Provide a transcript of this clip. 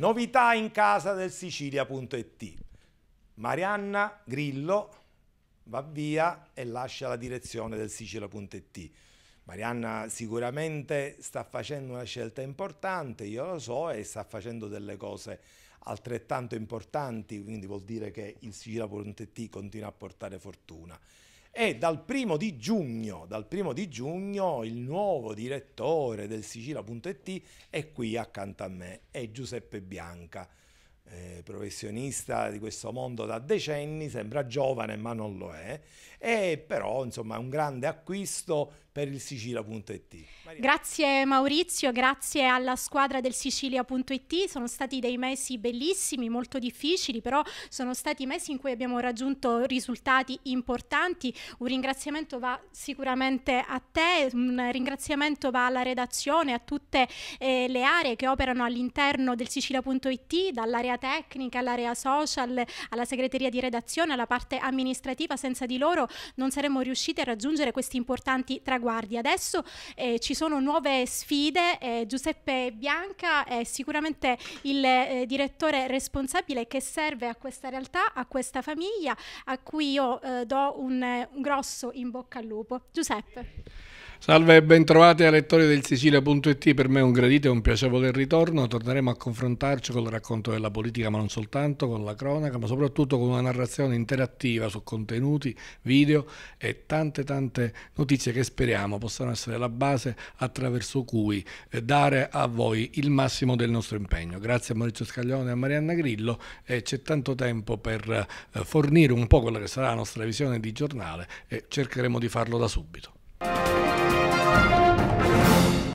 Novità in casa del Sicilia.it. Marianna Grillo va via e lascia la direzione del Sicilia.it. Marianna sicuramente sta facendo una scelta importante, io lo so, e sta facendo delle cose altrettanto importanti, quindi vuol dire che il Sicilia.it continua a portare fortuna e dal primo di giugno, dal primo di giugno il nuovo direttore del Sicilia.it è qui accanto a me, è Giuseppe Bianca, eh, professionista di questo mondo da decenni, sembra giovane ma non lo è, e però insomma è un grande acquisto per il sicilia.it. Grazie Maurizio, grazie alla squadra del sicilia.it, sono stati dei mesi bellissimi, molto difficili, però sono stati mesi in cui abbiamo raggiunto risultati importanti. Un ringraziamento va sicuramente a te, un ringraziamento va alla redazione, a tutte eh, le aree che operano all'interno del sicilia.it, dall'area tecnica all'area social, alla segreteria di redazione, alla parte amministrativa, senza di loro non saremmo riusciti a raggiungere questi importanti traguardi avanguardia. Adesso eh, ci sono nuove sfide, eh, Giuseppe Bianca è sicuramente il eh, direttore responsabile che serve a questa realtà, a questa famiglia, a cui io eh, do un, eh, un grosso in bocca al lupo. Giuseppe. Salve e bentrovati a lettori del Sicilia.it, per me è un gradito e un piacevole ritorno, torneremo a confrontarci con il racconto della politica ma non soltanto, con la cronaca, ma soprattutto con una narrazione interattiva su contenuti, video e tante tante notizie che speriamo consideriamo possano essere la base attraverso cui eh, dare a voi il massimo del nostro impegno. Grazie a Maurizio Scaglione e a Marianna Grillo e c'è tanto tempo per eh, fornire un po' quella che sarà la nostra visione di giornale e cercheremo di farlo da subito.